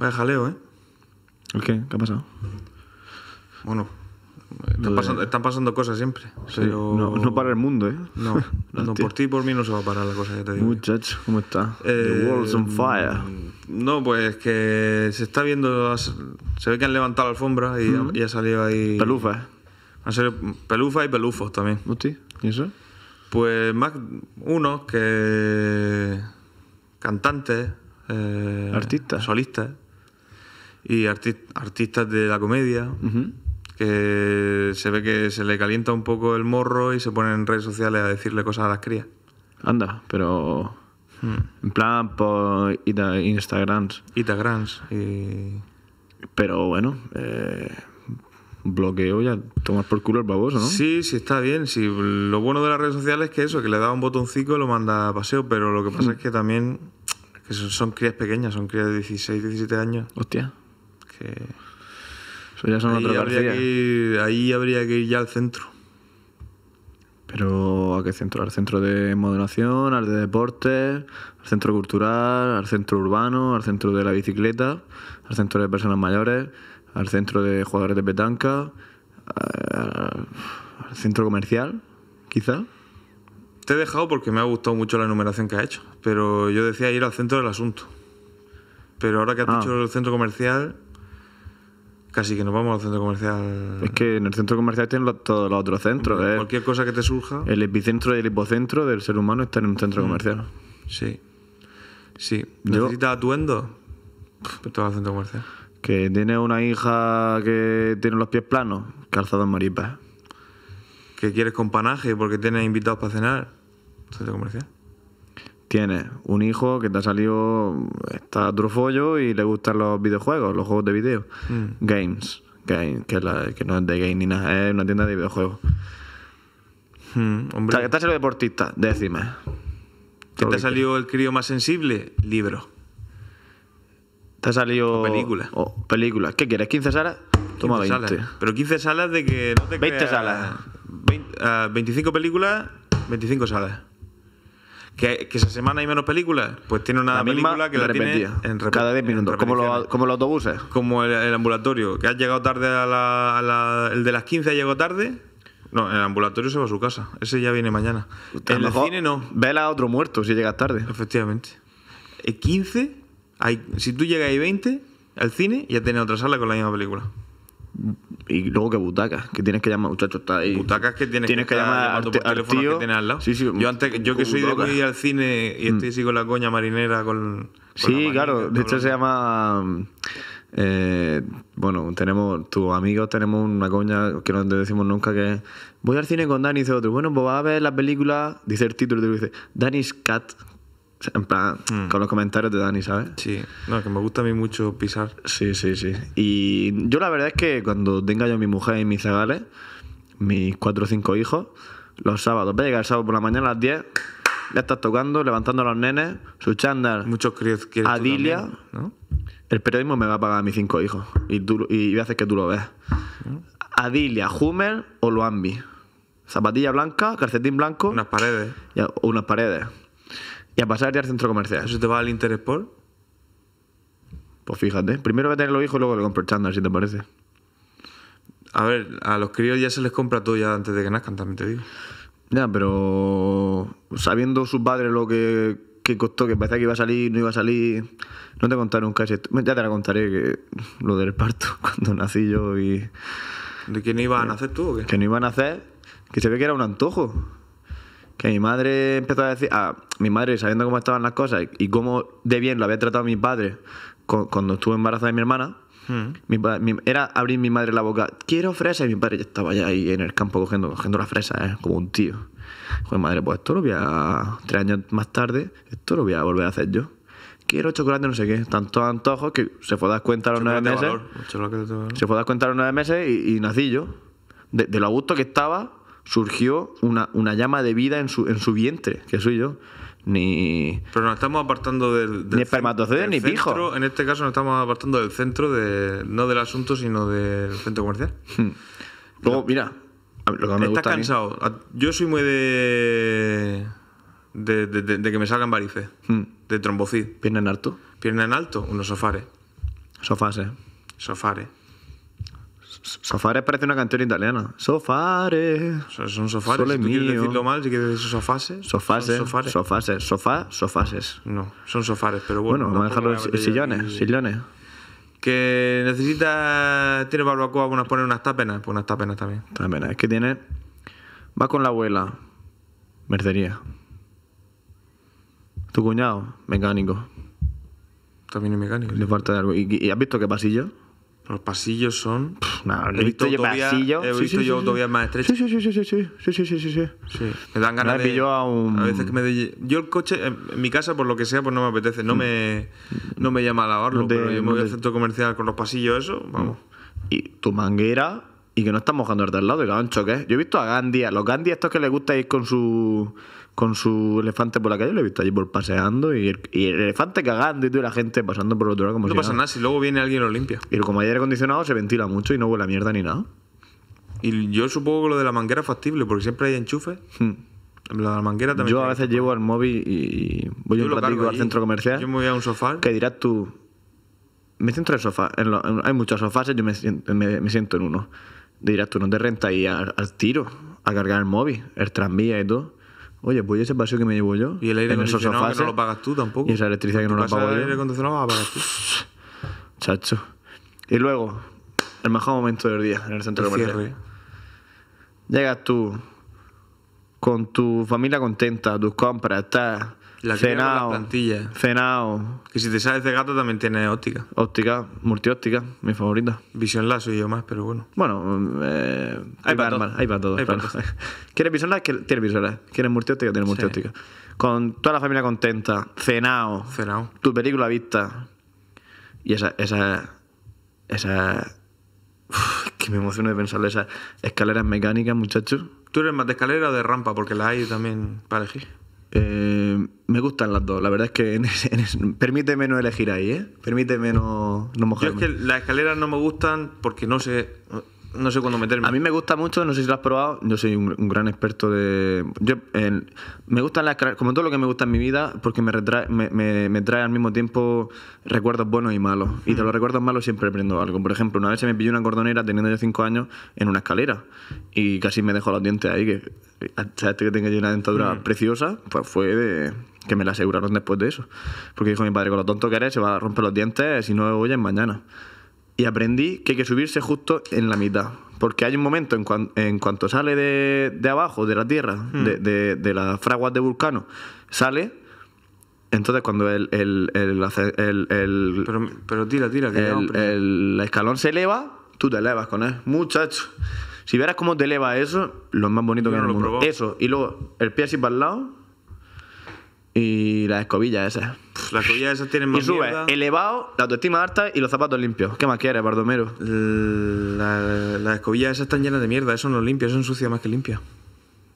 Vaya jaleo, ¿eh? ¿El qué? ¿Qué ha pasado? Bueno, están, pasando, cosas siempre. pero... no, para el mundo, ¿eh? No, por ti y por mí no se va a parar la cosa, ya te digo. Muchachos, ¿cómo está? The eh, world's on fire. Mm, no, pues que se está viendo. Se ve que han levantado la alfombra y, ha, salido ahí. Pelufas. ¿eh? Han salido pelufas y pelufos también. ¿Usted? ¿Y eso? Pues más unos que. cantantes. Eh, Artistas. Solistas y artistas de la comedia, que se ve que se le calienta un poco el morro y se ponen en redes sociales a decirle cosas a las crías. Anda, pero... Hmm. En plan por Instagram Instagrams. Pero bueno, eh, bloqueo ya, tomas por culo el baboso, ¿no? Sí, sí, está bien. si Lo bueno de las redes sociales es que eso, que le da un botoncito y lo manda a paseo, pero lo que pasa hmm. es que también que son, son crías pequeñas, son crías de 16, 17 años. Hostia eso ya son ahí habría Que ir, ahí habría que ir ya al centro. Pero ¿a qué centro? ¿Al centro de moderación? al de deporte? al centro cultural, al centro urbano, al centro de la bicicleta, al centro de personas mayores, al centro de jugadores de petanca, eh, al, centro comercial, quizá? Te he dejado porque me ha gustado mucho la enumeración que has hecho, pero yo decía ir al centro del asunto. Pero ahora que has ah. dicho el centro comercial, casi que nos vamos al centro comercial. Es que en el centro comercial tienen todos los otros centros. ¿eh? Cualquier cosa que te surja. El epicentro y el hipocentro del ser humano está en un centro mm. comercial. Sí. Sí. ¿Necesitas atuendo? Pues al centro comercial. Que tiene una hija que tiene los pies planos, Calzado en maripas. Que quieres con panaje porque tienes invitados para cenar, centro comercial tienes un hijo que te ha salido, está trofollo y le gustan los videojuegos, los juegos de video, mm. games, que, no es de game ni nada, es una tienda de videojuegos. Hmm, hombre. que te ha salido deportista, décima. ¿Qué te ha salido el crío más sensible? Libro. Te ha salido. O película. ¿Qué quieres? ¿15 salas? Toma 20. Pero 15 salas de que no te 20 salas. 25 ah, películas, 25 salas. ¿Que, esa semana hay menos películas? Pues tiene una película que la tiene en cada 10 minutos, como los, autobuses. Como el, ambulatorio, que ha llegado tarde a la, El de las 15 ha llegado tarde. No, el ambulatorio se va a su casa. Ese ya viene mañana. En el cine no. Vela a otro muerto si llegas tarde. Efectivamente. El 15, si tú llegas ahí 20 al cine, ya tienes otra sala con la misma película y luego que butacas, que tienes que llamar, muchachos, está ahí. Butacas que tienes, que, llamar por teléfono que tienes al lado. yo antes, yo que soy de ir al cine y estoy mm. así con la coña marinera, con. sí, claro, de hecho se llama. Eh, bueno, tenemos, tus amigos tenemos una coña que no te decimos nunca que es, voy al cine con Dani y dice otro, bueno, pues vas a ver la película, dice el título, dice, Dani's Cat, en plan, mm. con los comentarios de Dani, ¿sabes? Sí, no, que me gusta a mí mucho pisar. Sí, sí, sí. Y yo la verdad es que cuando tenga yo a mi mujer y mis cegales mis cuatro o cinco hijos, los sábados, voy a el sábado por la mañana a las 10, ya estás tocando, levantando a los nenes, su chándal. Muchos críos Adilia, ¿no? El periodismo me va a pagar a mis cinco hijos y, y voy a hacer que tú lo veas. Adilia, Hummel o Luambi. Zapatilla blanca, calcetín blanco. Unas paredes. Y, unas paredes y a pasar ya al centro comercial. ¿Eso te va al Interesport? Pues fíjate, primero va a tener los hijos y luego le compro el chándal, si te parece. A ver, a los críos ya se les compra todo ya antes de que nazcan, también te digo. Ya, pero sabiendo sus padres lo que, costó, que parecía que iba a salir, no iba a salir, no te contaron un caso. Ya te la contaré que lo del parto, cuando nací yo y... ¿De quién no a nacer tú o qué? Que no iba a nacer, que se ve que era un antojo. Que mi madre empezó a decir, ah, mi madre sabiendo cómo estaban las cosas y cómo de bien lo había tratado mi padre cuando estuve embarazada de mi hermana, hmm. era abrir mi madre la boca, quiero fresa, y mi padre ya estaba ya ahí en el campo cogiendo, cogiendo las fresas, ¿eh? como un tío. Joder, madre, pues esto lo voy a, tres años más tarde, esto lo voy a volver a hacer yo. Quiero chocolate, no sé qué, tantos antojos que se fue a dar cuenta a los nueve meses. Se fue a dar cuenta a los nueve meses y, nací yo. De, lo a gusto que estaba, surgió una, llama de vida en su, en su vientre, que soy yo ni. Pero nos estamos apartando del. ni en este caso nos estamos apartando del centro, de, no del asunto, sino del centro comercial. Hmm. Luego, mira, lo que me cansado. Yo soy muy de. de, que me salgan varices. Hmm. De trombocid. ¿Pierna en alto? Pierna en alto, unos sofares. Eh. Sofares. Sofares. Sofares parece una canción italiana. Sofares Son sofares. si tú quieres decirlo mal, si quieres decir sofase. Sofase. Sofases. Sofá, sofases. No, son sofares, pero bueno. Bueno, vamos a dejarlo en sillones, sillones. Que necesita. Tiene barbacoa, bueno, poner unas tapenas, Pues unas tapenas también. Tápenas. Es que tiene. Va con la abuela. Mercería. Tu cuñado, mecánico. También es mecánico. Le falta algo. ¿Y, ¿Y has visto qué pasillo? Los pasillos son. he visto, yo He visto yo sí, más estrechos. Sí, sí, sí, sí, sí, sí, sí, sí, sí. Me dan ganas de. A, veces que me Yo el coche, en mi casa, por lo que sea, pues no me apetece. No me, no me llama a lavarlo, pero yo me voy al centro comercial con los pasillos, eso, vamos. Y tu manguera y que no estás mojando el de al lado, y gancho han Yo he visto a Gandhi, a los Gandhi estos que les gusta ir con su con su elefante por la calle, lo he visto allí por paseando y el, elefante cagando y toda la gente pasando por otro lado como no pasa nada. si luego viene alguien lo limpia. Y como hay aire acondicionado se ventila mucho y no huele a mierda ni nada. Y yo supongo que lo de la manguera es factible porque siempre hay enchufes. Hmm. La manguera también. Yo a veces llevo el móvil y voy a un al centro comercial. Yo me voy a un sofá. Que dirás tú. Me siento en el sofá. hay muchos sofás, yo me, siento en uno. Dirás tú, no te renta y al tiro a cargar el móvil, el tranvía y todo. Oye, pues ese paseo que me llevo yo. Y el aire acondicionado que no ¿eh? lo pagas tú tampoco. Y esa electricidad que no la pago el yo. El aire acondicionado lo pagas tú. Chacho. Y luego, el mejor momento del día en el centro comercial. Llegas tú con tu familia contenta, tus compras, estás la Cenao. la plantilla, Cenao. Que si te sabes de gato también tiene óptica. Óptica, multióptica, mi favorita. visión lazo soy yo más, pero bueno. Bueno, eh, hay, para todo. ¿Quieres Vision Lab? Tienes ¿Quieres multióptica? Tienes multióptica. Con toda la familia contenta. Cenao. Cenao. Tu película vista. Y esa... esa, esa que me emociona de pensar esas escaleras mecánicas, muchachos. ¿Tú eres más de escalera o de rampa? Porque las hay también para elegir. Eh, me gustan las dos. La verdad es que en, en, permíteme no elegir ahí, ¿eh? Permíteme no, no mojarme. Yo es que las escaleras no me gustan porque no sé, no sé cuándo meterme. A mí me gusta mucho, no sé si lo has probado, yo soy un, gran experto de... Yo, me gustan las como todo lo que me gusta en mi vida, porque me, me, trae al mismo tiempo recuerdos buenos y malos. Y de mm. los recuerdos malos siempre aprendo algo. Por ejemplo, una vez se me pilló una cordonera teniendo yo 5 años en una escalera y casi me dejó los dientes ahí, que hasta eh, este que tenga yo una dentadura mm. preciosa, pues fue que me la aseguraron después de eso. Porque dijo mi padre, con lo tonto que eres, se va a romper los dientes si no voy en mañana. Y aprendí que hay que subirse justo en la mitad. Porque hay un momento en, en cuanto sale de, de, abajo, de la tierra, mm. de, de, las fraguas de vulcano, sale. Entonces, cuando el. el, el, pero, pero, tira, tira, que el, el escalón se eleva, tú te elevas con él. Muchacho. Si vieras cómo te eleva eso, lo más bonito que no Eso, y luego el pie así para el lado y las escobillas esas. La Las escobillas esas tienen más Y sube elevado, la autoestima alta y los zapatos limpios. ¿Qué más quieres, Bardomero? Las escobillas esas están llenas de mierda. Eso no limpia, eso ensucia más que limpia.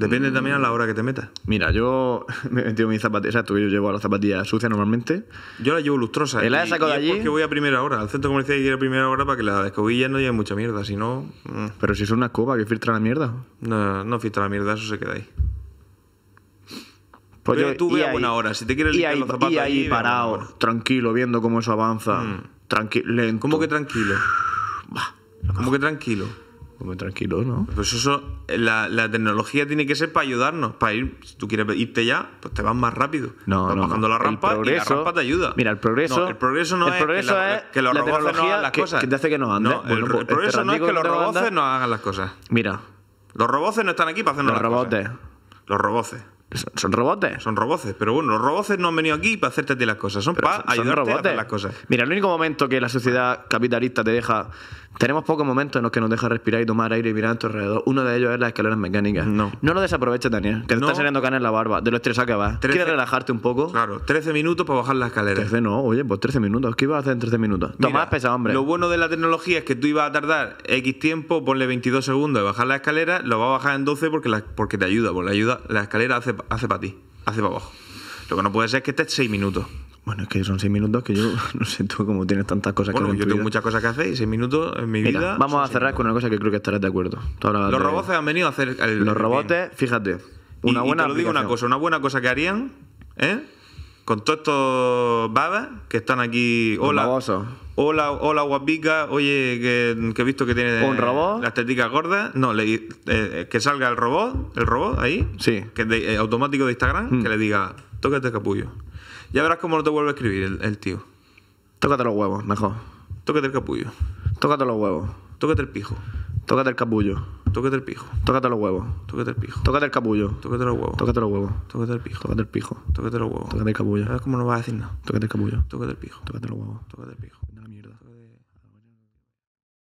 Depende también a la hora que te metas. Mira, yo me he metido mis zapatillas, sea, tú yo llevo a las zapatillas normalmente. Yo la llevo lustrosa ¿Y la he sacado de allí? Porque voy a primera hora, al centro comercial y a primera hora para que la escobilla no lleve mucha mierda, si no... Mm. Pero si es una escoba que filtra la mierda. No, no filtra la mierda, eso se queda ahí. Pues Pero yo, tú ve a buena hora, si te quieres limpiar los zapatos... Y ahí, parado, tranquilo, viendo cómo eso avanza. Mm. Tranquilo, ¿Cómo que tranquilo? ¿Cómo que tranquilo? muy tranquilo, ¿no? Pues eso, la, la tecnología tiene que ser para ayudarnos, para ir, si tú quieres irte ya, pues te vas más rápido. No, no, bajando la rampa y la rampa te ayuda. Mira, el progreso... No, el progreso no es, que, la, es que los robots no hagan las cosas. Que te hace que no anden. el, progreso no es que los robots no hagan las cosas. Mira. Los robots no están aquí para hacernos las cosas. Los robots. Los robots. Son, robots. Son robots, pero bueno, los robots no han venido aquí para hacerte las cosas, son para ayudarte a hacer las cosas. Mira, el único momento que la sociedad capitalista te deja. Tenemos pocos momentos en los que nos deja respirar y tomar aire y mirar a tu alrededor. Uno de ellos es las escaleras mecánicas. No. No lo desaproveches, Daniel, que te está saliendo canas la barba, de lo estresado que vas. ¿Quieres relajarte un poco? Claro, 13 minutos para bajar la escalera. 13 no, oye, pues 13 minutos. ¿Qué ibas a hacer en 13 minutos? Tomás pesado hombre. Lo bueno de la tecnología es que tú ibas a tardar X tiempo, ponle 22 segundos de bajar la escalera, lo vas a bajar en 12 porque, porque te ayuda, porque la, ayuda, la escalera hace hace para ti, hace para abajo. Lo que no puede ser es que estés seis minutos. Bueno, es que son seis minutos que yo no sé tú cómo tienes tantas cosas que hacer. Yo tengo muchas cosas que hacer y seis minutos en mi vida. Vamos a cerrar con una cosa que creo que estarás de acuerdo. Los robots han venido a hacer. Los robots, fíjate. Una buena. te lo digo una cosa, una buena cosa que harían, ¿eh? con todos estos babas que están aquí. Hola. Hola, hola guapica, oye, que, he visto que tiene ¿Un robot? la estética gorda. No, le, eh, que salga el robot, el robot ahí, sí. que eh, automático de Instagram, mm. que le diga, tócate capullo. Ya verás cómo no te vuelve a escribir el tío. Tócate los huevos, mejor. Tócate el capullo. Tócate los huevos. Tócate el pijo. Tócate el capullo. Tócate el pijo. Tócate los huevos. Tócate el pijo. Tócate el capullo. Tócate los huevos. Tócate los huevos. Tócate el pijo. Tócate el pijo. Tócate los huevos. Tócate el capullo. cómo no vas a decir nada? Tócate el capullo. Tócate el pijo. Tócate los huevos. Tócate el pijo.